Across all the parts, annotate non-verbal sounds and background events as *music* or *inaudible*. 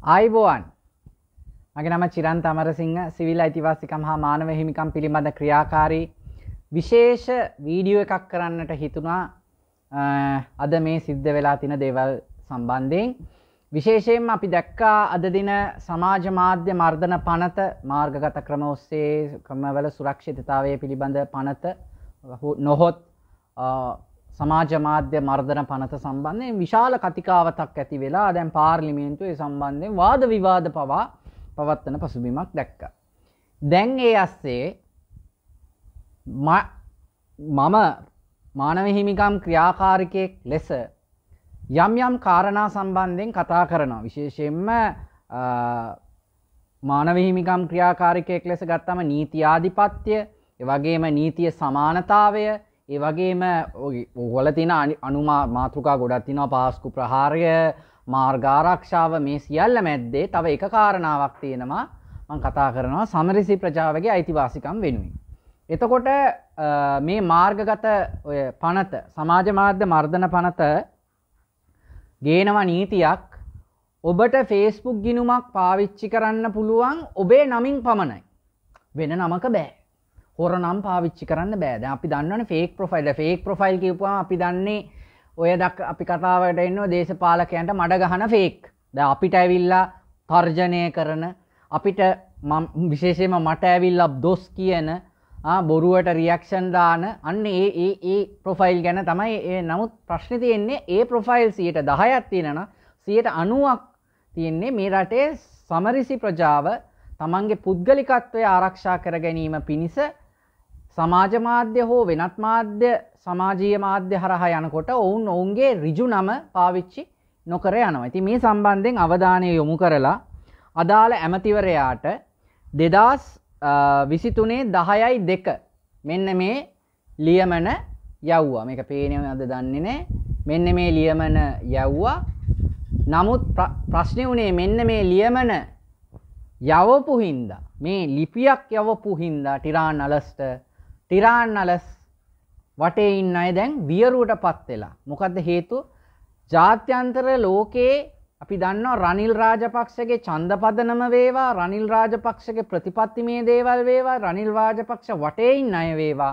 අයිබෝවන් මගේ නම චිරන් තමරසිංහ සිවිල් අයිතිවාසිකම් හා මානව හිමිකම් පිළිබඳ ක්‍රියාකාරී විශේෂ වීඩියෝ එකක් කරන්නට හිතුණා අද මේ සිද්ධ වෙලා තින දේවල් සම්බන්ධයෙන් විශේෂයෙන් අපි දැක්කා අද දින සමාජ මාධ්‍ය මර්ධන පනත මාර්ගගත ක්‍රම ඔස්සේ ක්‍රමවල සුරක්ෂිතතාවය පිළිබඳ පනත නොහොත් සමාජ මාධ්‍ය මර්ධන පනත සම්බන්ධයෙන් විශාල කතිකාවතක් ඇති වෙලා දැන් පාර්ලිමේන්තුවේ සම්බන්ධයෙන් වාද විවාද පවා පවත්වන පසුබිමක් දැක්ක. දැන් ඒ අස්සේ මම මානවහිමිකම් ක්‍රියාකාරිකයෙක් ලෙස යම් යම් කාරණා සම්බන්ධයෙන් කතා කරනවා විශේෂයෙන්ම මානවහිමිකම් ක්‍රියාකාරිකයෙක් ලෙස ගත්තම නීති ආධිපත්‍ය වගේම නීතිය සමානතාවය ඒවගේම ඔගොල තින අනුමා මාතෘකා ගොඩත් තිනවා පාස්කු ප්‍රහාරය මාර්ගාරක්ෂාව මේ සියල්ල මැද්දේ තව එක කාරණාවක් තියෙනවා මං කතා කරනවා සමරිසි ප්‍රජාවගේ අයිතිවාසිකම් වෙනුයි. එතකොට මේ මාර්ගගත ඔය පනත සමාජ මාධ්‍ය මර්ධන පනත ගේනවා නීතියක් ඔබට ෆේස්බුක් ගිනුමක් පාවිච්චි කරන්න පුළුවන් ඔබේ නමින් පමණයි. වෙන නමක බෑ. හොර නම් පාවිච්චි කරන්න බෑද අපි දන්නන ෆේක් ප්‍රොෆයිල් ෆේක් ප්‍රොෆයිල් කිවවා අපි දන්නේ ඔය දක් අපි කතාවට එන්න දේශපාලකයන්ට මඩ ගහන ෆේක් ද අපිට ඇවිල්ලා තර්ජනය කරන අපිට විශේෂයම මට ඇවිල්ල දොස් කියන බොරුවට රියක්ෂන් දාන අන්න ඒ ඒ ඒ ප්‍රොෆයිල් ගැන තමයි ඒ නමුත් ප්‍රශ්න තියෙන්නේ ඒ ප්‍රොෆයිල් සියට දහයත් තියෙනන සියට අනුවක් තියෙන්නේ මේ රටේ සමරිසි ප්‍රජාව තමන්ගේ පුද්ගලිකත්වය ආරක්ෂා කර ගැනීම පිණිස සමාජ මාධ්‍ය හෝ වෙනත් මාධ්‍ය සමාජීය මාධ්‍ය හරහා යනකොට ඔවුන් ඔවුන්ගේ රිජු නම පාවිච්චි නොකර යනවා. ඉතින් මේ සම්බන්ධයෙන් අවධානය යොමු කරලා අදාළ ඇමතිවරයාට දෙදස් විසිතුනේ දහයයි දෙක මෙන්න මේ ලියමන යව්වා මේක පේනව අද දන්නේ නෑ මෙන්න මේ ලියමන යව්වා නමුත් ප්‍රශ්නය වනේ මෙන්න මේ ලියමන යවපු හින්දා මේ ලිපියක් යවපු හින්දා ටිරාන් අලස්ට ටිරාන්නලස් වටේ ඉන්න අය දැන් වියරුවට පත් වෙලා. මොකද හේතු ජාත්‍යන්තර ලෝකයේ අපි දන්නවා රනිල් රාජපක්ෂගේ චන්දපදනම වේවා රනිල් රාජපක්ෂගේ ප්‍රතිපත්තිමේ දේවල් වේවා රනිල් රාජපක්ෂ වටේයින් අය වේවා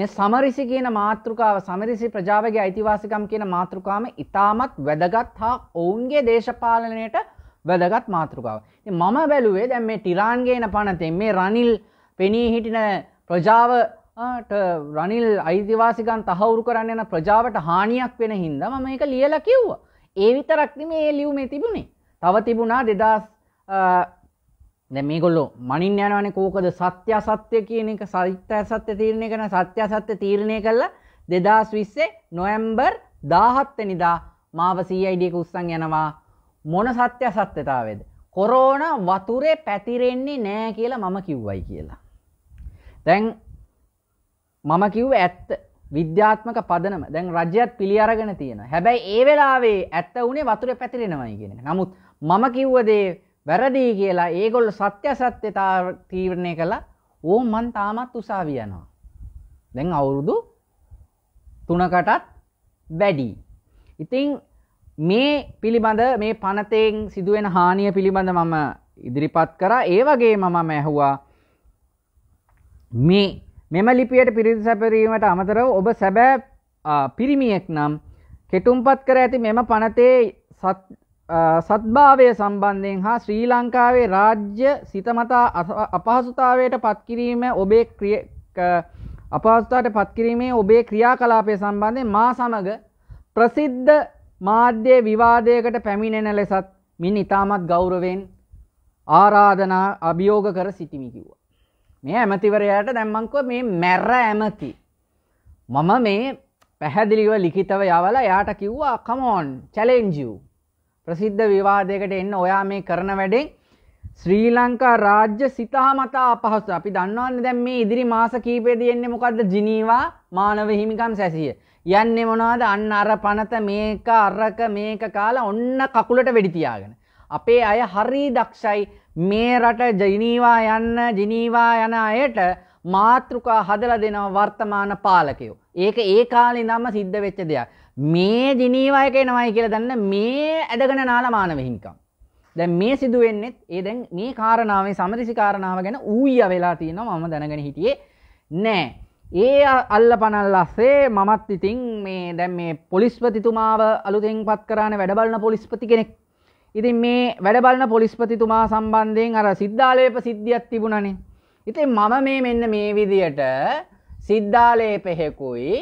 මේ සමරිසි කියන මාතෘකාව සමරිසි ප්‍රජාවගේ අයිතිවාසිකම් කියන මාතෘකාම ඉතාමත් වැදගත් හා ඔවුන්ගේ දේශපාලනයට වැදගත් මාතෘකාව. මම බැලුවේ දැන් මේ ටිරාන්ගේන පනතෙන් මේ රනිල් පෙනී හිටින ප්‍රජාව රනිල් අයිතිවාසිකන් තහවුරු කරන්න යන ප්‍රජාවට හානියක් වෙන හින්ද ම මේක ලියල කිව්ව. ඒ විතරක්න මේ ලියුමේ තිබුණේ තව තිබුණා දෙදස් මේගොල්ලො මනින් යනවන කෝකද සත්‍ය සත්‍ය කියන එක සහිත්‍ය සත්‍ය තීරණය කරන සත්‍ය සත්‍ය තීරණය කල්ල දෙදස් විස්සේ නොයම්බර් දාහත්තනිදා මාව සීයිඩියක උත්සං යනවා මොන සත්‍ය සත්‍යතාවද. කොරෝණ වතුරේ පැතිරෙන්නේ නෑ කියලා මම කිව්වයි කියලා. තැන් මම කිව් ඇත්ත විද්‍යාත්මක පදනම දැන් රජයත් පිළියරගෙන තියෙන හැබැයි ඒ වෙලාවේ ඇත්ත වනේ වතුර පැතිරෙනවයි කියෙන නමුත් මම කිව්වදේ වැරදිී කියලා ඒගොල්ල සත්‍ය සත්‍යතා තීරණය කලා ඕ මන් තාමත් උසාවියනවා දැන් අවුරුදු තුනකටත් වැඩි ඉතිං මේ පිළිබඳ මේ පනතයෙන් සිදුවෙන හානිය පිළිබඳ මම ඉදිරිපත් කර ඒ වගේ මම මැහුවා මේ මෙම ලිපියට පිරිදි සැපරීමට අමතරව ඔබ සැබෑ පිරිමියෙක් නම් කෙටුම්පත් කර ඇති මෙම පනතේ සත්භාවය සම්බන්ධයෙන් හා ශ්‍රී ලංකාවේ රාජ්‍ය සිතමතා අපහසුතාවයට පත්කිරීම ඔබේ අපහසුතාට පත්කිරීමේ ඔබේ ක්‍රියා කලාපය සම්බන්ධය මා සමඟ ප්‍රසිද්ධ මාධ්‍ය විවාදයකට පැමිණෙන ලෙසත් මින් ඉතාමත් ගෞරවෙන් ආරාධනා අභියෝග කර සිටිමිකිව්වා. මේ ඇමතිවරයාට දැම්මංකුව මේ මැර ඇමති. මම මේ පැහැදිලිව ලිකිතව යවල යාට කිව්වා කමෝන් චලෙන්ජූ ප්‍රසිද්ධ විවාදයකට එන්න ඔයා මේ කරන වැඩෙන් ශ්‍රී ලංකා රාජ්‍ය සිතාමතා අපහසු අපි දන්නවන්න දැම් මේ ඉදිරි මාස කීපේ තියෙන්නේ මොකක්ද ජිනීවා මානව හිමිකම් සැසිය යන්නේ මොනවාද අන්න අර පනත මේක අරක මේක කාලා ඔන්න කකුලට වෙඩිතියාගෙන අපේ අය හරි දක්ෂයි මේ රට ජිනීවා යන්න ජිනීවා යන අයට මාතෘකා හදලා දෙනවා වර්තමාන පාලකයෝ. ඒක ඒ කාලේ ඉඳන්ම සිද්ධ වෙච්ච දෙයක්. මේ ජිනීවා එක එනවයි කියලා දන්න මේ ඇදගෙන නාලා මානව හිමිකම්. දැන් මේ සිදු වෙන්නේ ඒ දැන් මේ කාරණාවේ සමරිසි කාරණාව ගැන ඌයිය වෙලා තියෙනවා මම දැනගෙන හිටියේ නෑ. ඒ අල්ලපනල් අස්සේ මමත් ඉතින් මේ දැන් මේ පොලිස්පතිතුමාව අලුතෙන් පත් කරාන වැඩ බලන පොලිස්පති කෙනෙක් ඉතින් මේ වැඩබලන පොලිස්පතිතුමා සම්බන්ධයෙන් අර සිද්ධාලේප සිද්ධියක් තිබුණනේ. ඉතින් මම මේ මෙන්න මේ විදියට සිද්ධාලේපෙහෙකුයි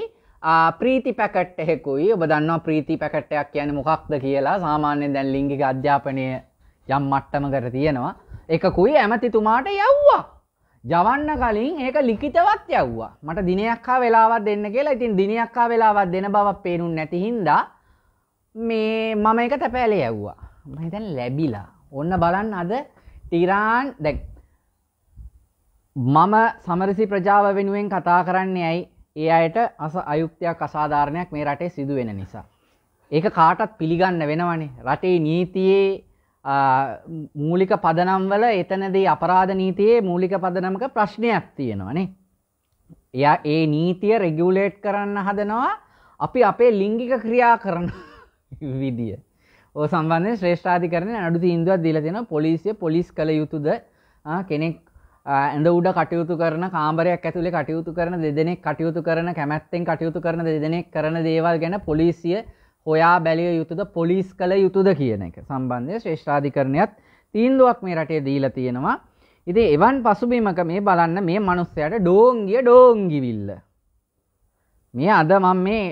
ප්‍රීති පැකට් එහෙකුයි ඔබ දන්නවා ප්‍රීති පැකට්ටයක් කියන මොකක්ද කියලා සාමාන්‍යෙන් දැන් ලිංගික අධ්‍යාපනය යම් මට්ටම කර තියෙනවා එකකුයි ඇමතිතුමාට යව්වා ජවන්න කලින් ඒක ලිකිතවත් යව්වා මට දිනයක්කා වෙලාවත් දෙන්න කියලා ඉතින් දිනයක්කා වෙලාවත් දෙන බවක් පේනුම් නැතිහින්දා මේ මම එක තැපෑලේ ඇව්වා මහිතන් ලැබිලා ඔන්න බලන්න අද ටිරාන් දැක් මම සමරසි ප්‍රජාව වෙනුවෙන් කතා කරන්න ඇයි ඒ අයට අස අයුක්තයක් අසාධාරණයක් මේ රටේ සිදුවෙන නිසා. ඒක කාටත් පිළිගන්න වෙනවනේ රටේ නීතියේ මූලික පදනම්වල එතනදී අපරාධ නීතියේ මූලික පදනමක ප්‍රශ්නයක් තියෙනවනේ. එයා ඒ නීතිය රෙගියුලේට් කරන්න හදනවා අපි අපේ ලිංගික ක්‍රියා කරන *laughs* විදිිය. ඕ සම්බන්ධ ශ්‍රේෂ්ඨාධිකරන අඩු සිින්දුවත් දීල දෙෙන පොලිසිය පොලිස් කළ යුතුද කෙනෙක් ඇඩ උඩ කටයුතු කරන කාම්රයක් ඇතුළේ කටයුතු කරන දෙදෙනෙක් කටයුතු කරන කැමැත්තෙන් කටයුතු කරන දෙදෙනෙක් කරන දේවල් ගැන පොලිසිය හොයා බැලිය යුතුද පොලිස් කළ යුතුද කියන එක සම්බන්ධය ශ්‍රේෂ්ඨාධිකරණයත් තීන්දුවක් මේ රටේ දීල තියෙනවා ඉති එවන් පසුබීමක මේ බලන්න මේ මනුස්සයට ඩෝංගිය ඩෝංගිවිල්ල මේ අද මං මේ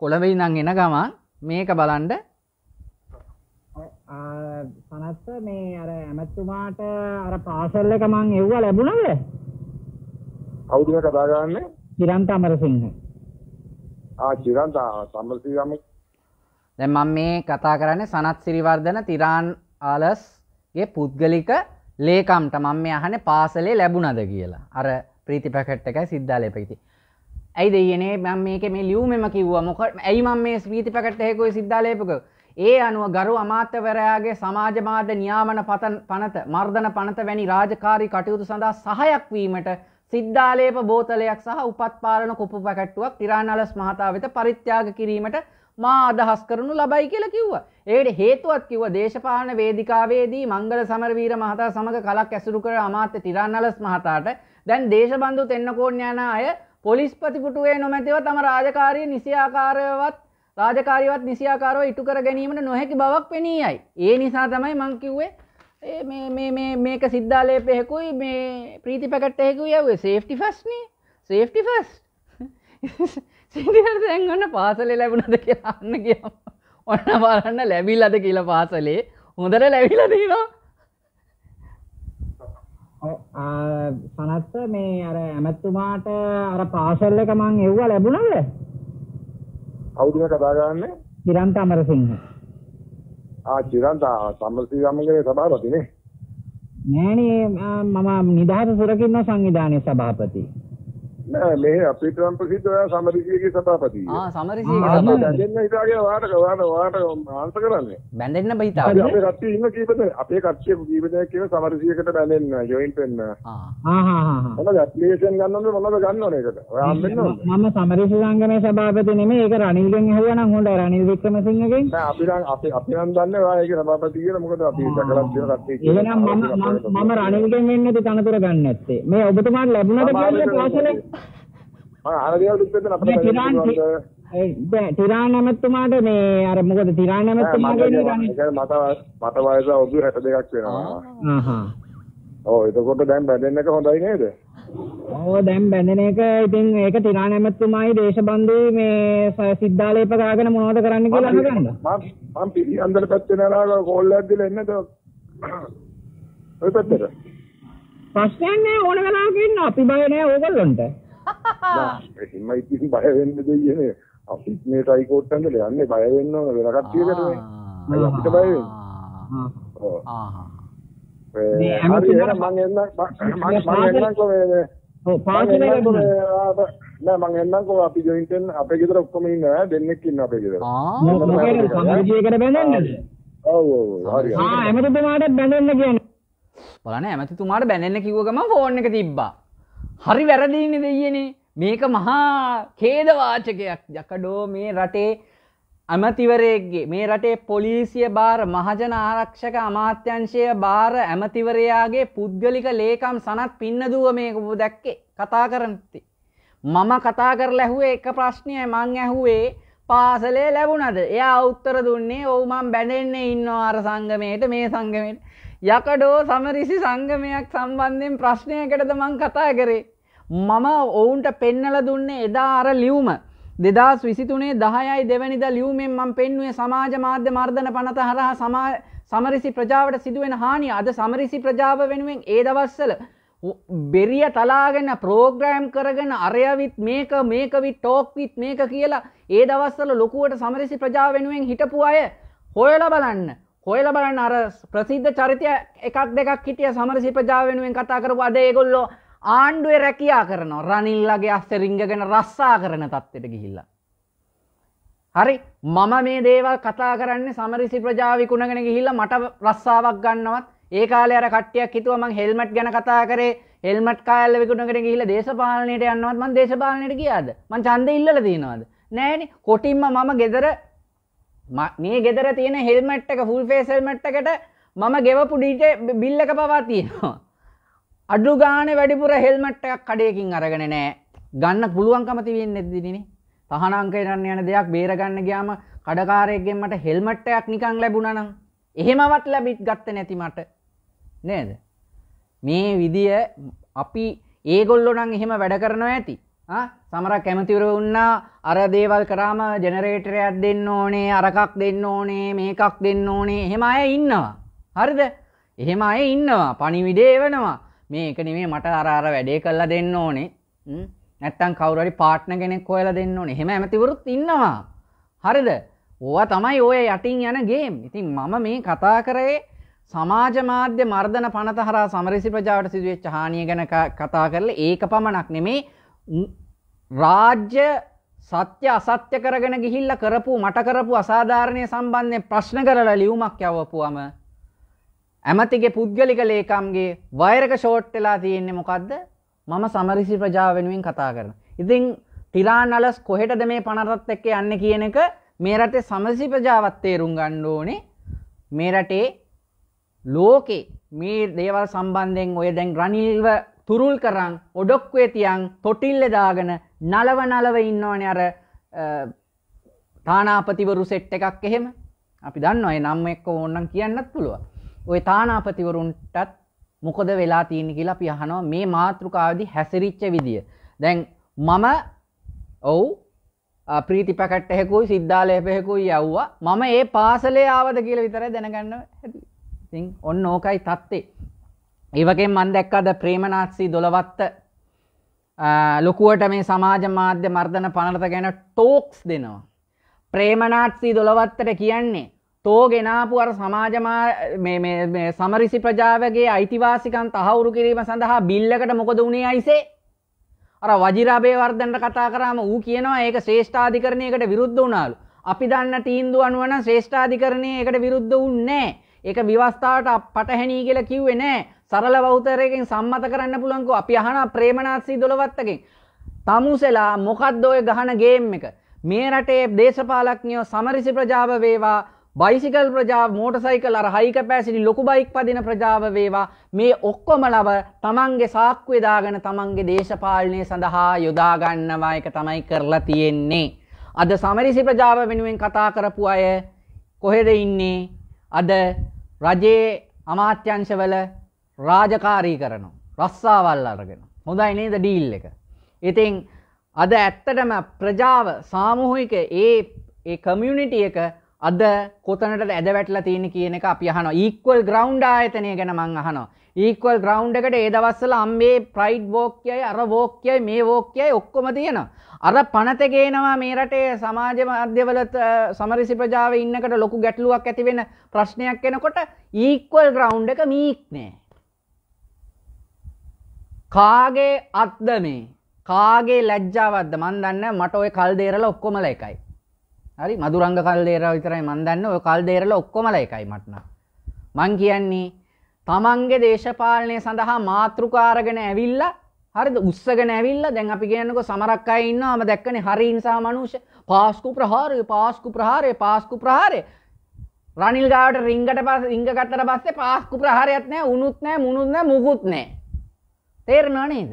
කොළඹයි නං එන ගමන් මේක බලන්ඩ සනත්ත මේ අර ඇමතුමාට අර පාසල් එක මං එව්වා ලැබුණද? කවුද මේ කතා කරන්නේ? චිරන්ත අමරසිංහ. ආ චිරන්ත අමරසිංහම දැන් මම මේ කතා කරන්නේ සනත් සිරිවර්ධන තිරාන් ආලස් ගේ පුද්ගලික ලේකම්ට මම මේ අහන්නේ පාසලේ ලැබුණද කියලා. අර ප්‍රීති පැකට් එකයි සිද්ධාලේ පැකට්. ඇයි දෙයනේ මම මේකේ මේ ලියුමෙම කිව්වා මොකද ඇයි මම මේ ප්‍රීති පැකට් එකේ කොයි සිද්ධාලේපක ඒ අනුව ගරු අමාත්‍යවරයාගේ සමාජමාධ්‍ය නියාමන පනත මර්ධන පනත වැනි රාජකාරී කටයුතු සඳහා සහයක් වීමට සිද්ධාලේප බෝතලයක් සහ උපත්පාලන කොපු පැකට්ටුවක් තිරාණලස් මහතා වෙත පරිත්‍යාග කිරීමට මා අදහස් කරනු ලබයි කියලා කිව්ව. ඒට හේතුවත් කිව දේශපාලන වේදිකාවේදී මංගල සමරවීර මහතා සමඟ කලක් ඇසුරු කර අමාත්‍ය තිරන්නලස් මහතාට දැන් දේශබන්ධු තෙන්නකෝණ්‍යන අය පොලිස්පතිපුටුවේ නොමැතිව තම රාජකාරී නිසියාකාරයවත් රාජකාරයවත් නිසියාකාරව ඉටු කර ගැනීමට නොහැකි බවක් පෙනී යයි. ඒ නිසා තමයි මංකිව්වේ මේක සිද්ධාලය පෙහෙකුයි මේ ප්‍රීති පැකට්ටයකු යවේ සේෆ්ටි ෆස්න සේෆ්ටි ෆස් සිටියට දැන්ගන්න පාසලේ ලැබුණද කියන්න කිය ඔන්න පාරන්න ලැබිල්ලද කියල පාසලේ හොඳර ලැබිලදීවා සනත්ත මේ අර ඇමැත්තුමාට අර පාසල්ලක මං එව්වා ලැබුණද කවුද මේ කතා කරන්නේ? චිරන්ත අමරසිංහ. ආ චිරන්ත සම්මසිංහ ගමගේ සභාපතිනේ. නෑනේ මම නිදහස සුරකින්න සංවිධානයේ සභාපති. නෑ මේ අපේ ට්‍රම්ප් සිද්ධ ඔයා සමරිසියගේ සභාපති. ආ සමරිසියගේ සභාපති. බැඳෙන්න හිතාගෙන වාට වාට වාට ආන්සර් කරන්නේ. බැඳෙන්න බයිතා. අපේ කට්ටිය ඉන්න කීප දෙනෙක් අපේ කට්ටිය කීප දෙනෙක් කියන සමරිසියකට බැඳෙන්න ජොයින් වෙන්න. ආ ආ ආ. මොනවද ඇප්ලිකේෂන් ගන්න ඕනේ මොනවද ගන්න ඕනේ ඒකට. ඔයා හම්බෙන්න ඕනේ. මම සමරිසිය සංගමේ සභාපති නෙමෙයි ඒක රනිල්ගෙන් ඇහුවා නම් හොඳයි රනිල් වික්‍රමසිංහගෙන්. නෑ අපි නම් අපි අපි නම් දන්නේ ඔයා ඒකේ සභාපති කියලා මොකද අපි දැකලා තියෙන කට්ටිය. එහෙනම් මම මම රනිල්ගෙන් වෙන්නේ තනතුර ගන්න නැත්තේ. මේ ඔබතුමාට ලැබුණාද කියලා ප්‍රශ්නේ ආ අර දේවල් දුක් වෙන අපිට ටිරාන් ටිරාන් ඇමතුමාට මේ අර මොකද ටිරාන් ඇමතුමාගේ මට මට වයස අවුරුදු 62ක් වෙනවා. ආහ් ඔව් එතකොට දැන් බැඳෙන්න එක හොඳයි නේද? ඔව් දැන් බැඳෙන එක ඉතින් ඒක ටිරාන් ඇමතුමායි දේශබන්දු මේ සිද්ධාලේප ගාගෙන මොනවද කරන්න කියලා අහගන්න. මම මම පිළියන්දල පැත්තේ නලාලා කෝල් එකක් දීලා එන්නද? ඔය පැත්තට. ප්‍රශ්නයක් නෑ ඕන වෙලාවක ඉන්න අපි බය නෑ ඕගොල්ලන්ට. එහෙම *laughs* ඉතින් බය වෙන්න දෙන්නේ අපි මේ ට්‍රයි කෝට් හන්දල යන්නේ බය වෙන්න ඕන වෙන කට්ටියකට නේ. අපිට බය වෙන්නේ. ආ ආ. මේ හැමතිස්සම මම එන්න මම එන්නකෝ මේ ඔව් පාසලේ නෑ මං එන්නම්කෝ අපි ජොයින්ටෙන් අපේ ගෙදර ඔක්කොම ඉන්නවා දෙන්නෙක් ඉන්න අපේ ගෙදර. ආ මොකද සංගීතයකට බැඳෙන්නද? ඔව් ඔව් හරි. ආ එමෙතෙමාට බැඳෙන්න කියන්නේ. බලන්න එමෙතෙතුමාට බැඳෙන්න කිව්ව ගමන් ෆෝන් එක තිබ්බා. හරි වැරදීන්න දෙයනේ මේක මහා කේදවාචකයක් ජකඩෝ මේ රටේ ඇමතිවරයෙක්ගේ මේ රටේ පොලිසිය බාර මහජන ආරක්ෂක අමාත්‍යංශය බාර ඇමතිවරයාගේ පුද්ගලික ලේකම් සනත් පින්නදුව මේක බු දැක්කේ කතා කරනති. මම කතා කර ලැහුවේ එක ප්‍රශ්නය මං ඇහුවේ පාසලේ ලැබුණද එයා උත්තර දුන්නේ ඔවුමන් බැඩෙන්නේ ඉන්න අර සංගමයට මේ සංගමයට යකඩෝ සමරිසි සංගමයක් සම්බන්ධයෙන් ප්‍රශ්නයකටද මං කතා කරේ. මම ඔවුන්ට පෙන්නල දුන්නේ එදා අර ලියවම. දෙදස් විසිතුනේ දහයයි දෙවැනිද ලියවමෙන් මං පෙන්ුවේ සමාජ මාධ්‍ය මර්ධන පනත හරහා සමරිසි ප්‍රජාවට සිදුවෙන හානි අද සමරිසි ප්‍රජාව වෙනුවෙන් ඒ දවස්සල බෙරිය තලාගෙන ප්‍රෝග්‍රෑම් කරගෙන අරයවිත් මේක මේකවිත් ටෝක්විත් මේක කියලා ඒ දවස්සල ලොකුවට සමරිසි ප්‍රජාව වෙනුවෙන් හිටපු අය හොයල බලන්න හොයල බලන්න අර ප්‍රසිද්ධ චරිතය එකක් දෙකක් හිටිය සමරසිපජාව වෙනුවෙන් කතා කරපු අද ඒගොල්ලෝ ආණ්ඩුවේ රැකයා කරනවා රනිල්ලගේ අස්ස රිංගගෙන රස්සා කරන තත්ත්වයට ගිහිල්ලා. හරි මම මේ දේවල් කතා කරන්න සමරිසි ප්‍රජාවිකුණගෙන ගිහිල්ල මට රස්සාාවක් ගන්නවත් ඒ කාලය අර කට්ටියක් හිතුව මං හෙල්මට් ගැන කතා කරේ හෙල්මට් කාල්ල විකුණගෙන ගිහිල දේශපාලනයට යන්නවත් මන් දේශපාලනයට ගියාද මං චන්ද ඉල්ල දීනවාද නෑන කොටින්ම මම ගෙදර මේ ගෙදර තියෙන හෙල්මට් එක ෆුල් ෆේස් හෙල්මට් එකට මම ගෙවපු ඩීටේ බිල් එක පවා තියෙනවා. අඩු ගානේ වැඩිපුර හෙල්මට් එකක් කඩේකින් අරගෙන නෑ. ගන්න පුළුවන්කම තියෙන්නේ දිනේ. තහනම් කරන්න යන දෙයක් බේරගන්න ගියාම කඩකාරයෙක්ගෙන් මට හෙල්මට් එකක් නිකන් ලැබුණා නම් එහෙමවත් ලැබිට ගත්තේ නැති මට. නේද? මේ විදිය අපි ඒගොල්ලෝ නම් එහෙම වැඩ කරනවා ඇති. සමරක් කැමතිවර වන්නා අර දේවල් කරාම ජනරේටරයක් දෙන්න ඕනේ අරකක් දෙන්න ඕනේ මේකක් දෙන්න ඕනේ එහෙම අය ඉන්නවා. හරිද එහෙම අය ඉන්නවා පනිවිඩේ වනවා මේක නෙමේ මට අරාර වැඩේ කල්ලා දෙන්න ඕනේ නැත්තන් කවුරරි පාට්න කෙනෙක් හොයල දෙන්න ඕනේ එහෙම ඇමතිවරුත් ඉන්නවා. හරිද ඕවා තමයි ඔය යටින් යන ගේම් ඉතින් මම මේ කතා කරේ සමාජ මාධ්‍ය මර්ධන පනත හරා සමරිසි ප්‍රජාවට සිදුවේ චානය ගැන කතා කරල ඒක පමණක් නෙමේ රාජ්‍ය සත්‍ය අසත්‍ය කරගෙන ගිහිල්ල කරපු මට කරපු අසාධාරණය සම්බන්ධය ප්‍රශ්න කරල ලියුමක් යවපුුවම ඇමතිගේ පුද්ගලික ලේකම්ගේ වෛරක ෂෝට් වෙලා තියෙන්නේ මොකක්ද මම සමරිසි ප්‍රජා වෙනුවෙන් කතා කරන. ඉතිං තිරාන් අලස් කොහෙටද මේ පනරත් එක්ක යන්න කියන එක මේ රටේ සමසි ප්‍රජාවත් තේරුම් ගන්න ඕනේ මේ රටේ ලෝකේ මේ දේවල් සම්බන්ධයෙන් ඔය දැන් රනිල්ව තුරුල් කරං ඔඩොක්වේ තියන් තොටිල්ල දාගෙන නලව නලව ඉන්නවන අර තානාපතිවරු සෙට් එකක් එහෙම අපි දන්න ඔය නම් එක්ක ඕන්නන් කියන්නත් පුළුව ඔය තානාපතිවරුන්ටත් මොකද වෙලා තියෙන කියලා අපි අහනවා මේ මාතෘකාවදි හැසිරිච්ච විදිිය දැන් මම ඔවු ප්‍රීති පැකට් එහෙකුයි සිද්ධාලය පෙහෙකුයි යව්වා මම ඒ පාසලේ ආවද කියල විතර දැනගන්න ඇති ඔන්න ඕකයි තත්තේ ඒවගේ මන් දැක්කද ප්‍රේමනාත්සී දොළවත්ත ලොකුවට මේ සමාජ මාධ්‍ය මර්ධන පනරත ගැන ටෝක්ස් දෙනවා. ප්‍රේමනාත්සී දොළවත්තට කියන්නේ තෝ ගෙනාපු අර සමාජමා සමරිසි ප්‍රජාවගේ අයිතිවාසිකන් තහවුරු කිරීම සඳහා බිල්ලකට මොකද වුණේ අයිසේ අර වජිරාබේ වර්ධනට කතා කරාම ඌ කියනවා ඒක ශ්‍රේෂ්ඨාධිකරණයකට විරුද්ධ වුණාලු. අපි දන්න තීන්දුව අනුව නම් ශ්‍රේෂ්ඨාධිකරණයකට විරුද්ධ වුන්නේ නැහැ. ඒක විවස්ථාවට පටහැනි කියලා කිව්වේ නැහැ. සරල වෞතරයකින් සම්මත කරන්න පුළුවන්කෝ අපි අහන ප්‍රේමනාත්සී දොළවත්තකින් තමුසෙලා මොකද්දෝය ගහන ගේම් එක මේ රටේ දේශපාලක්ඥයෝ සමරිසි ප්‍රජාව වේවා බයිසිකල් ප්‍රජාව මෝටසයිකල් අර හයික පෑසිටි ලොකු බයික් පදින ප්‍රජාව වේවා මේ ඔක්කොම ලව තමන්ගේ සාක්කුවදාගෙන තමන්ගේ දේශපාලනය සඳහා යොදාගන්නවා එක තමයි කරලා තියෙන්නේ. අද සමරිසි ප්‍රජාව වෙනුවෙන් කතා කරපු අය කොහෙද ඉන්නේ අද රජයේ අමාත්‍යංශවල රාජකාරී කරනවා රස්සාවල් අරගෙන හොඳයි නේද ඩීල් එක ඉතිං අද ඇත්තටම ප්‍රජාව සාමුහහික ඒ කමියනිිටි එක අද කොතනට ඇද වැටල තියෙන කියන එක අපිහන ඉක්වල් ග්‍රවන්් ආයතනය ගැන මං අහන ඉක්වල් ග්‍රවන්් එකට ඒදවස්සල අම්බේ ප්‍රයිඩ් වෝක්යයි අර වෝක්යයි මේ වෝක්යයි ඔක්කොම තියෙන අර පනතගේනවා මේ රටේ සමාජ මධ්‍යවලත් සමරිසි ප්‍රජාව ඉන්නකට ලොකු ගැටලුවක් ඇතිවෙන ප්‍රශ්නයක් එනකොට ඉක්වල් ග්‍රවන්් එක මීක්නේ කාගේ අත්ද මේ කාගේ ලැජ්ජාවත්ද මන් දන්න මට ඔය කල් දේරල ඔක්කොමල එකයි හරි මදුරංග කල් දේර විතරයි මන් දන්න ඔය කල් දේරල ඔක්කොමල එකයි මටන මං කියන්නේ තමන්ගේ දේශපාලනය සඳහා මාතෘකාරගෙන ඇවිල්ලා හරිද උත්සගෙන ඇවිල්ලා දැන් අපි කියන්නකො සමරක් අය ඉන්නාම දැක්කනේ හරි ඉන්සා මනුෂ්‍ය පාස්කු ප්‍රහාරය පාස්කු ප්‍රහාරය පාස්කු ප්‍රහාරය රනිල් ගාවට රිංගට පස්සේ රිංග ගත්තට පස්සේ පාස්කු ප්‍රහාරයක් නැහැ උණුත් නැහැ මුණුත් නැහැ මුකුත් නැහැ තේරෙනවා නේද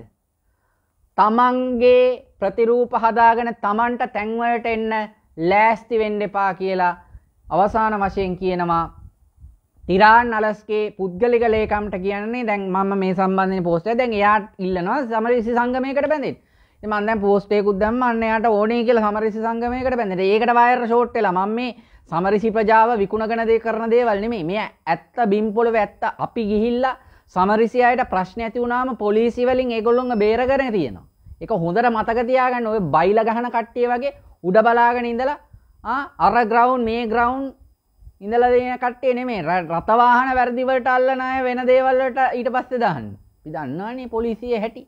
තමන්ගේ ප්‍රතිරූප හදාගෙන තමන්ට තැන්වලට එන්න ලෑස්ති වෙන්න එපා කියලා අවසාන වශයෙන් කියනවා තිරාන් අලස්ගේ පුද්ගලික ලේකම්ට කියන්නේ දැන් මම මේ සම්බන්ධන පෝස්ටේ දැන් එයාට ඉල්ලනවා සමරිසි සංගමයකට පැඳෙත් මන්ද පෝස්ටේකුද්දම් අන්නයට ඕනේ කියල සමරිසි සංගමයකට පැඳට ඒකට වයර ෂෝට්ටල ම මේ සමරිසි ප්‍රජාව විකුණගනදේ කරන දේවල්නෙමේ මේ ඇත්ත බිම්පොලව ඇත්ත අපි ගිහිල්ලා සමරිසියට ප්‍රශ්න ඇති වුණාම පොලිසිවලින් ඒගොල්ලොන්ග බේරගරන තියෙනවා. එක හොඳට මතකතියාගන්න ඔය බයිල ගහන කට්ටිය වගේ උඩ බලාගෙන ඉඳලා අර ග්‍රවන්් මේ ග්‍රවන්් ඉඳල දෙන කට්ටේ නෙමේ රතවාහන වැරදිවට අල්ලනය වෙන දේවල්ලට ඊට පස්සේ දහන් පිදන්නානේ පොලිසිය හැටි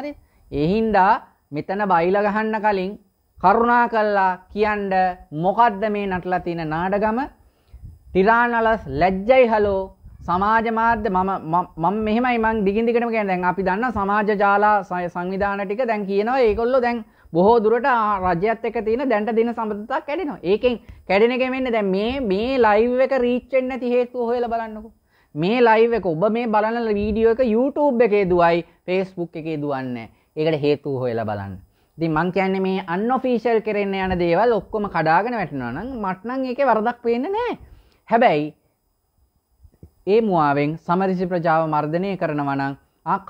හරි එහින්දා මෙතන බයිල ගහන්න කලින් කරුණා කල්ලා කියන්ඩ මොකක්ද මේ නටලා තියෙන නාඩගම ටිරානලස් ලැජ්ජයි හලෝ සමාජ මාධ්‍ය මම මෙහමයි මං දිගින්දිකටම කියන දැන් අපි දන්න සමාජ ජාලා සංවිධාන ටික දැන් කියනවා ඒකොල්ලො දැන් බොහෝ දුරට රජයත් එක තියෙන දැන්ට දින සම්බඳතා කැඩෙනවා ඒකෙන් කැඩෙන එක මෙන්න දැන් මේ මේ ලයිව් එක රීච්චෙන්න නැති හේතුව හොයලා බලන්නකෝ මේ ලයිව් එක ඔබ මේ බලන වීඩියෝ එක YouTube එකේ දුවයි Facebook එකේ දුවන්නේ ඒකට හේතුව හොයලා බලන්න ඉතින් මං කියන්නේ මේ අන්ඔෆිෂල් කරෙන්න යන දේවල් ඔක්කොම කඩාගෙන වැටෙනවා නම් මට නම් ඒකේ වරදක් පේන්නේ නැහැ හැබැයි ඒ මුවාවෙන් සමරිසි ප්‍රජාව මර්ධනය කරනවනං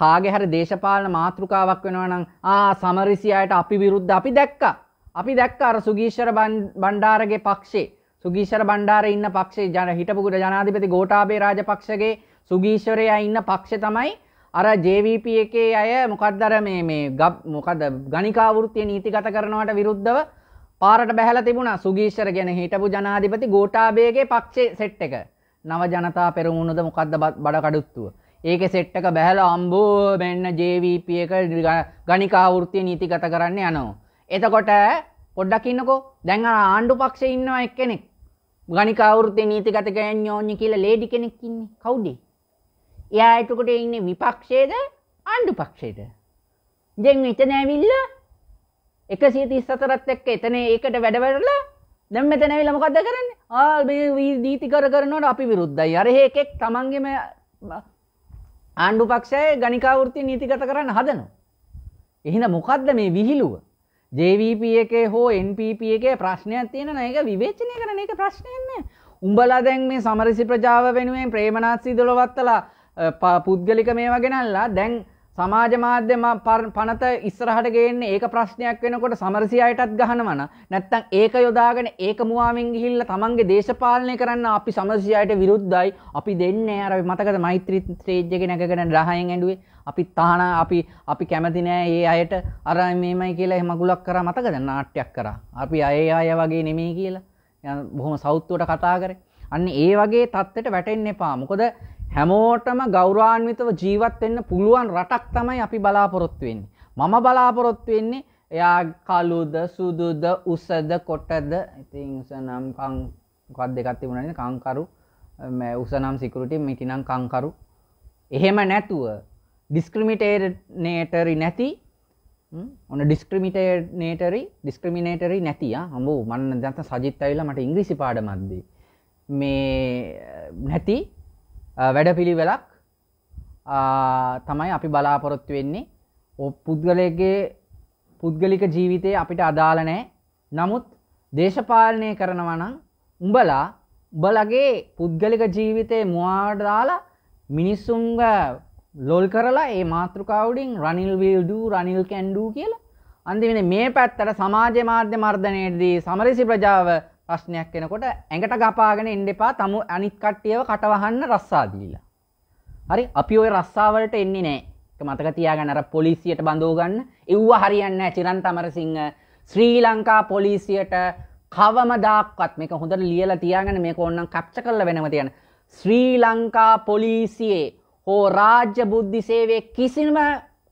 කාගේ හැර දේශපාලන මාතෘකාවක් වෙනවනං ආ සමරිසි අයට අපි විරුද්ධ අපි දැක්ක අපි දැක්ක අර සුගීශර බණ්ඩාරගේ පක්ෂේ සුගීශර බණ්ඩාර ඉන්න පක්ෂේ ජන හිටපුකුට ජනාධිපති ගෝටාබේ රාජපක්ෂගේ සුගීශ්වරයා ඉන්න පක්ෂ තමයි අර ජවප එකේ අය මොකක්දර මේ මේ ගබ් මොකද ගනිකාවෘත්තිය නීතිගත කරනවට විරුද්ධව පාරට බැහල තිබුණ සුගීශර ගැන හිටපු ජනාධිපති ගෝටාබේගේ පක්ෂේ සෙට් එක නව ජනතා පෙරමුණුද මොකක්ද බඩකඩුත්තුව. ඒක සෙට්ටක බැහල අම්බෝ මෙන්න ජවප එක ගනිකාවෘතිය නීතිගත කරන්න යනවා. එතකොට පොඩ්ඩක් ඉන්නකෝ දැන් ආණ්ඩු පක්ෂ ඉන්නවා එක් කෙනෙක් ගනිකාවෘතය නීතිගතකයන් යෝඥ කියල ලේඩි කෙනෙක්කින්නේ කවුඩි. එයා එටකොට ඉන්න විපක්ෂේද ආණ්ඩු පක්ෂයට. ජෙන් එතනෑවිල්ල එක සීති සතරත් එක්ක එතන ඒකට වැඩවැරලා දැම් මෙතැනවිල මොකක්ද කරන්න ආල්බේ දීතිකර කරනට අපි විරුද්ධයි අර ඒකෙක් තමන්ගේම ආණ්ඩු පක්ෂය ගනිකාවෘති නීතිකත කරන්න හදනු. එහින මොකක්ද මේ විහිළුව. ජවප එක හෝ NPP එක ප්‍රශ්නයක් තියෙන නයක විවේචනය කරන එක ප්‍රශ්නයන්නේ උඹලා දැන් මේ සමරිසි ප්‍රජාව වෙනුවෙන් ප්‍රේමනාත්සී දොළොවත්තලා පුද්ගලික මේවා ගෙනල්ලා දැන් සමාජ මාධ්‍ය පනත ඉස්සරහට ගේන්න ඒක ප්‍රශ්නයක් වෙනකොට සමරසියයටත් ගහනවන නැත්තං ඒක යොදාගෙන ඒක මුවාමෙන් ගිහිල්ල තමන්ගේ දේශපාලනය කරන්න අපි සමරසියට විරුද්ධයි අපි දෙන්න අර මතකද මෛත්‍රී ත්‍රේජ්ජක නැකගෙන රහයෙන් ඇඩුවේ අපි තාන අපි අපි කැමති නෑ ඒ අයට අර මේමයි කියලා එමගුලක් කර මතකද නාට්‍යයක් කර අපි අය අය වගේ නෙමේ කියලා බොහොම සෞත්තුවට කතා කර අන්න ඒ වගේ තත්වට වැටෙන්න එපා මොකොද හැමෝටම ගෞරවාන්විතව ජීවත් වෙන්න පුළුවන් රටක් තමයි අපි බලාපොරොත්තු වෙන්නේ. මම බලාපොරොත්තු වෙන්නේ එයා කළුද සුදුද උසද කොටද ඉතින් උස නම් කං මොකක්ද දෙකක් තිබුණානේ කංකරු මේ උස නම් සිකියුරිටි මිටිනම් කංකරු. එහෙම නැතුව ඩිස්ක්‍රිමිනේටරි නැති ඔන්න ඩිස්ක්‍රිමිනේටරි ඩිස්ක්‍රිමිනේටරි නැති ආ හම්බෝ මම දැන් සජිත් ඇවිල්ලා මට ඉංග්‍රීසි පාඩමක් දී. මේ නැති වැඩ පිළිවෙලක් තමයි අපි බලාපොරොත්තු වෙන්නේ ඔ පුද්ගලයගේ පුද්ගලික ජීවිතය අපිට අදාළ නෑ නමුත් දේශපාලනය කරනවනම් උඹලා උඹලගේ පුද්ගලික ජීවිතය මවාඩ දාලා මිනිස්සුන්ග ලොල් කරලා ඒ මාතෘකවඩින් රනිල් වල්ඩ රනිල් කැන්ඩු කියලා අන්තිවෙන මේ පැත්තට සමාජ මාධ්‍ය මර්ධනයේදී සමරිසි ප්‍රජාව ප්‍රශ්නයක් එනකොට ඇඟට ගපාගෙන එන්න එපා තමු අනිත් කට්ටියව කටවහන්න රස්සා දීලා. හරි අපි ওই රස්සාවලට එන්නේ නෑ. ඒක මතක තියාගන්න අර පොලිසියට බඳව ගන්න. එව්ව හරියන්නේ නෑ චිරන් තමරසිංහ ශ්‍රී ලංකා පොලිසියට කවමදාක්වත් මේක හොඳට ලියලා තියාගන්න මේක ඕනනම් කැප්චර් කරලා වෙනම තියන්න. ශ්‍රී ලංකා පොලිසියේ හෝ රාජ්‍ය බුද්ධි සේවයේ කිසිම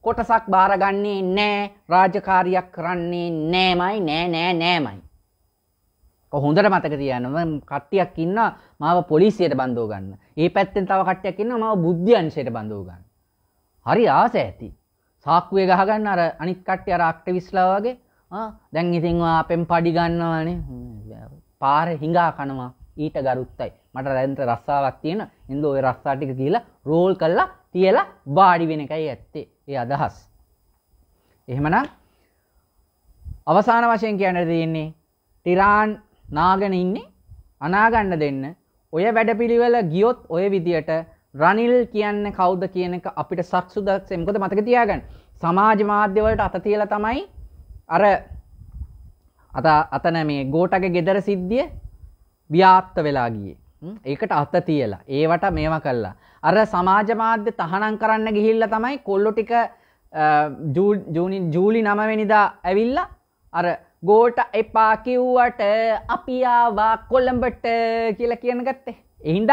කොටසක් බාරගන්නේ නෑ රාජකාරියක් කරන්නේ නෑමයි නෑ නෑ නෑමයි හොඳට මතක තියන්නම කට්ටියක් ඉන්න මාව පොලිසියට බඳෝ ගන්න ඒ පැත්තෙන් තව කට්ටයක් ඉන්න මාව බුද්ධ්‍යංශයට බඳෝ ගන්න හරි ආස ඇති සාක්කුවේ ගහගන්න අර අනිත් කට්ටිය අර අක්ටිවිස්ලා වගේ දැන් ඉතින් අපෙන් පඩි ගන්නවානේ පාර හිඟා කනවා ඊට ගරුත්තයි මට රැන්ත රස්සාවක් තියෙන ඉන්ද ඔය රස්සා ටික කියලා රෝල් කළා තියලා වාඩි වෙන එකයි ඇත්තේ ඒ අදහස් එහෙමනම් අවසාන වශයෙන් කියන්න තියෙන්නේ ටිරාන් නාගෙන ඉන්නේ අනාගන්න දෙන්න ඔය වැඩපිළිවෙල ගියොත් ඔය විදියට රනිල් කියන්න කෞද්ද කියන එක අපිට සක්සුදක් සෙමකොද මතක තියාගන්න සමාජ මාධ්‍යවලට අත තියල තමයි අර අත අතන මේ ගෝටක ගෙදර සිද්ධිය ව්‍යාප්ත වෙලා ගිය ඒකට අත්ත තියලා ඒවට මේම කල්ලා අර සමාජ මාධ්‍ය තහනම් කරන්න ගිහිල්ල තමයි කොල්ලො ටික ජූලි නමවෙනිදා ඇවිල්ලා අර ගෝට එපා කිව්වට අපියාවා කොළඹට කියල කියන ගත්තේ. එහින්ද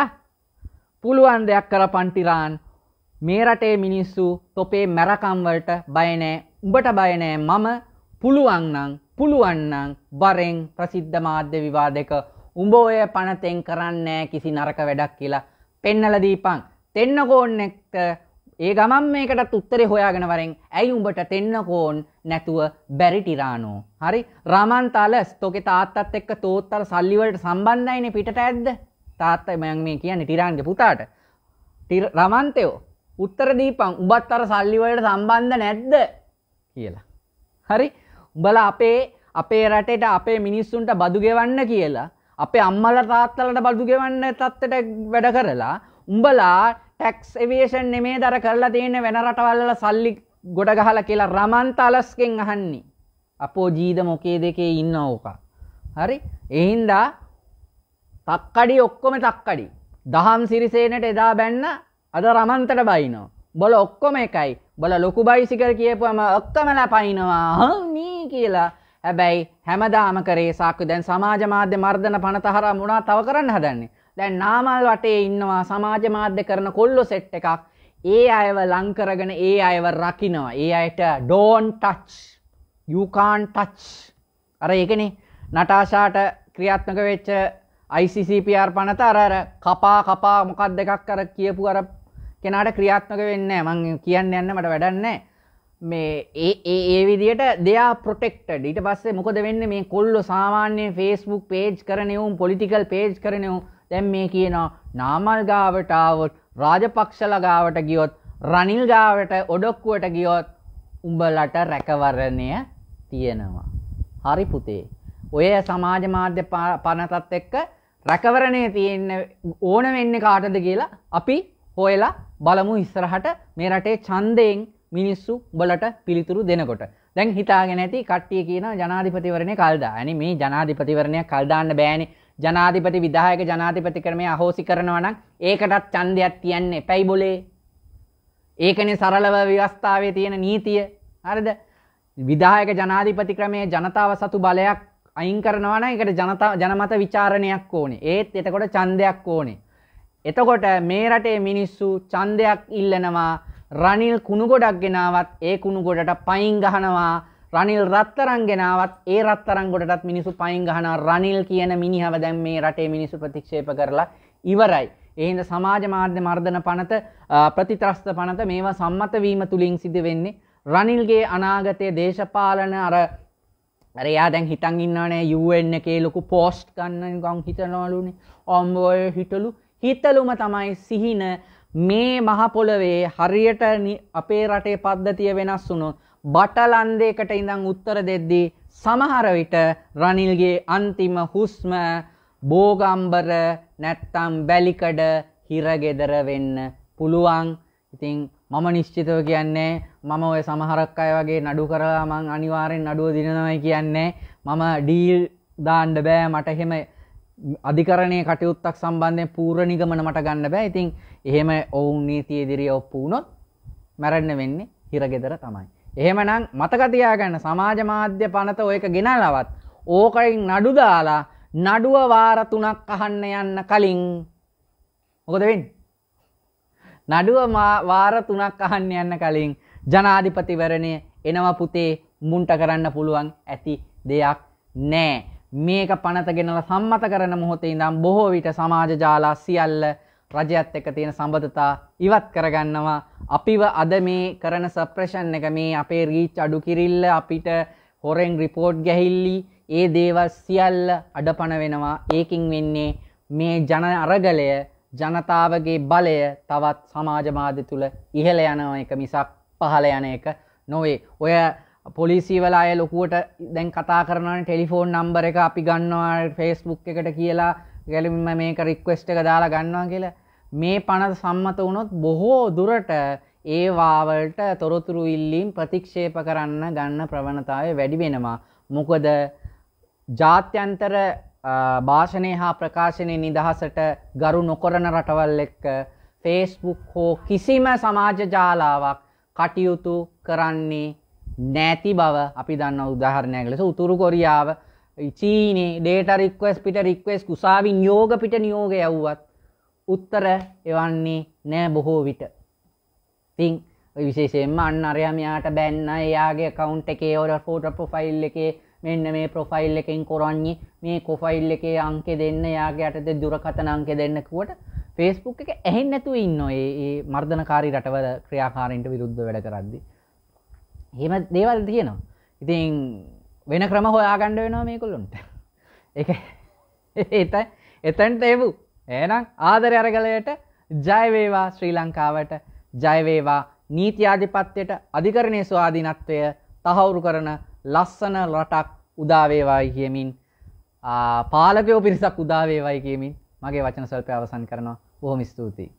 පුළුවන් දෙයක් කර පන්ටිරාන් මේ රටේ මිනිස්සු තොපේ මැරකම්වලට බයනෑ උඹට බයනෑ මම පුළුවන්නං පුළුවන්නං බරෙන් ප්‍රසිද්ධ මාධ්‍ය විවාදක උඹ ඔය පනතෙන් කරන්නෑ කිසි නරක වැඩක් කියලා පෙන්නලදීපං. දෙන්න ගෝන්නෙක්ට ඒ ගමන් මේකටත් උත්තරේ හොයාගෙන වරෙන් ඇයි උඹට තෙන්නකෝන් නැතුව බැරි ටිරානෝ. හරි රාමන් තලස් තෝකේ තාත්තත් එක්ක තෝත්තර සල්ලි වලට සම්බන්ධයිනේ පිටට ඇද්ද? තාත්තා මම මේ කියන්නේ ටිරාන්ගේ පුතාට. රාමන්තයෝ උත්තර දීපන් උඹත් අර සල්ලි වලට සම්බන්ධ නැද්ද කියලා. හරි උඹලා අපේ අපේ රටේට අපේ මිනිස්සුන්ට බදු ගෙවන්න කියලා අපේ අම්මලා තාත්තලට බදු ගෙවන්න තත්ත්වයට වැඩ කරලා උඹලා ටැක්ස් එවේෂන් නෙමේ දර කරලා තියෙන වෙන රටවල්ල සල්ලි ගොඩ ගහල කියලා රමන්තලස්කෙන් අහන්නේ අපෝ ජීද මොකේ දෙකේ ඉන්න ඕක හරි එහින්දා තක්කඩි ඔක්කොම තක්කඩි දහම් සිරිසේනට එදා බැන්න අද රමන්තට බයිනෝ බොල ඔක්කොම එකයි බොල ලොකු බයිසිකර කියපුම ඔක්කමල පයිනවා නී කියලා හැබැයි හැමදාම කරේ සාක්කු දැන් සමාජමාධ්‍ය මර්ධන පනතහර මුණා තව කරන්න හදන්නේ දැන් නාමල් වටේ ඉන්නවා සමාජ මාධ්‍ය කරන කොල්ලො සෙට් එකක් ඒ අයව ලංකරගෙන ඒ අයව රකිනවා ඒ අයට ඩෝන් ටච් යුකාන් ටච් අර ඒකන නටාශාට ක්‍රියාත්මක වෙච්ච ICCPR පනත අර කපා කපා මොකක් දෙකක් කර කියපු අර කෙනාට ක්‍රියාත්මක වෙන්න මං කියන්න යන්න මට වැඩන්න මේ ඒ ඒ විදිට දෙයා ප්‍රොටෙක්ට ඊට පස්සේ මොකද වෙන්න මේ කොල්ලො සාමාන්‍ය ෆස්බුක් පේජ් කරනයවුම් පොලිටිකල් පේජ් කරනයවුම් දැන් මේ කියනවා නාමල් ගාවට આવොත් රාජපක්ෂල ගාවට ගියොත් රනිල් ගාවට ඔඩොක්කුවට ගියොත් උඹලට රැකවරණය තියෙනවා. හරි පුතේ. ඔය සමාජ මාධ්‍ය පනතත් එක්ක රැකවරණය තියෙන්න ඕන වෙන්නේ කාටද කියලා අපි හොයලා බලමු ඉස්සරහට මේ රටේ ඡන්දයෙන් මිනිස්සු උඹලට පිළිතුරු දෙනකොට. දැන් හිතාගෙන ඇති කට්ටිය කියන ජනාධිපතිවරණය කල්දා. අනේ මේ ජනාධිපතිවරණය කල්දාන්න බෑනේ. ජනාධිපති විදායක ජනාධිපති ක්‍රමය අහෝසි කරනවා නම් ඒකටත් ඡන්දයක් තියන්න එපැයි බොලේ. ඒකනේ සරලව ව්‍යවස්ථාවේ තියෙන නීතිය. හරිද? විදායක ජනාධිපති ක්‍රමයේ ජනතාව සතු බලයක් අයින් කරනවා නම් ඒකට ජනතා ජනමත ਵਿਚාරණයක් ඕනේ. ඒත් එතකොට ඡන්දයක් ඕනේ. එතකොට මේ රටේ මිනිස්සු ඡන්දයක් ඉල්ලනවා. රනිල් කුණු ගොඩක් ගෙනාවත් ඒ කුණු ගොඩට පයින් ගහනවා. රනිල් රත්තරන්ගෙනාවත් ඒ රත්තරංගොටත් මිනිසු පයින් ගහන රනිල් කියන මිනිහව දැන් මේ රටේ මිනිසු ප්‍රතික්ෂේප කරලා ඉවරයි. එහින්ද සමාජ මාධ්‍ය මර්ධන පනත ප්‍රතිත්‍රස්ත පනත මේවා සම්මතවීම තුළින් සිද වෙන්නේ. රනිල්ගේ අනාගතය දේශපාලන අර රයා දැන් හිටන් ඉන්නනේ යුවෙන්න එකේ ලොකු පෝස්ට් ගන්න ගම් හිතනවලුනේ ඔම්බෝය හිටලු හිතලුම තමයි සිහින මේ මහපොළවේ හරියට අපේ රටේ පද්ධතිය වෙනස් වුණොත් බටලන්දේකට ඉඳං උත්තර දෙද්දී සමහරවිට රනිල්ගේ අන්තිම හුස්ම බෝගම්බර නැත්තම් බැලිකඩ හිරගෙදර වෙන්න පුළුවන් ඉතිං මම නිශ්චිතව කියන්නේ මම ඔය සමහරක් අය වගේ නඩු කරලා මං අනිවාරෙන් නඩුව දිනනවයි කියන්නේ මම ඩීල් දාණ්ඩ බෑ මට එහෙම අධිකරණය කටයුත්තක් සම්බන්ධය පූර්ණ නිගමන මට ගන්න බෑ ඉතින් එහෙම ඔවුන් නීතිය දිරිය ඔප්පු වුණොත් මැරන්න වෙන්නේ හිරගෙදර තමයි එහෙමනම් මතකතියාගන්න සමාජ මාධ්‍ය පනත ඔයක ගෙනලවත් ඕකයින් නඩුදාලා නඩුව වාරතුනක් අහන්න යන්න කලින් මොකදවෙන් නඩුව වාර තුනක් අහන්න යන්න කලින් ජනාධිපතිවරණය එනව පුතේ මුන්ට කරන්න පුළුවන් ඇති දෙයක් නෑ මේක පනතගෙනල සම්මත කරන මොහොතේ දම් බොහෝ විට සමාජ ජාලා සියල්ල රජයත් එක තියෙන සම්බධතා ඉවත් කරගන්නවා අපිව අද මේ කරන සප්‍රෂන් එක මේ අපේ රීච් අඩු කිරිල්ල අපිට හොරෙන් රිපෝට් ගැහිල්ලි ඒ දේවල් සියල්ල අඩපන වෙනවා ඒකින් වෙන්නේ මේ ජන අරගලය ජනතාවගේ බලය තවත් සමාජමාධ්‍ය තුළ ඉහළ යනව එක මිසක් පහළ යන එක නොවේ ඔය පොලිසිවලාය ලොකුවට දැන් කතා කරන ටෙලිෆෝන් නම්බර එක අපි ගන්නවා ෆෙස්බුක් එකට කියලා ගැලිම මේක රික්වස්ට එක දාලා ගන්නවා කියලා මේ පණ සම්මත වුණොත් බොහෝ දුරට ඒවාවලට තොරතුරු ඉල්ලීම් ප්‍රතික්ෂේප කරන්න ගන්න ප්‍රවණතාව වැඩි වෙනවා. මොකද ජාත්‍යන්තර භාෂණය හා ප්‍රකාශනය නිදහසට ගරු නොකොරන රටවල් එක්ක ෆේස්බුක් හෝ කිසිම සමාජ ජාලාවක් කටයුතු කරන්නේ නැති බව අපි දන්න උදාහරණයක් ලෙස උතුරු කොරියාව චීනේ ඩේට රික්වස් පිට රික්වස් කුසාවින් යෝග පිට නියෝග යව්වත් උත්තර එවන්නේ නෑ බොහෝ විට තිං විශේෂෙන්ම අන්න අරයමයාට බැන්න එයාගේ කවුන්් එකේ ඔර ෆෝට ප්‍රොෆයිල් එකේ මෙන්න මේ ප්‍රොෆයිල් එකෙන් කොරන්නේ මේ කොෆයිල් එකේ අංක දෙන්න යාගේ අටද දුරකතන අංක දෙන්නකුවට ෆේස්බුක් එක ඇහෙන් නැතුව ඉන්න ඒ මර්ධනකාරී රටවල ක්‍රියාකාරෙන්ට විරුද්ධ වැඩ කරද්දි හෙම දේවල් තියෙනවා ඉතින් වෙන ක්‍රම හොයාගණ්ඩ වෙනවා මේ කොල්ලොන්ට එක එත එතැන්ට එබූ ඒනම් ආදර අරගලයට ජයවේවා ශ්‍රී ලංකාවට ජයවේවා නීති්‍යාධිපත්්‍යයට අධිකරණය ස්වාධීනත්වය තහවුරු කරන ලස්සන රටක් උදාවේවායි කියමින් පාලකයෝ පිරිසක් උදාවේවායි කියමින් මගේ වචන සල්පය අවසන් කරනවා බොහොම ස්තුතියි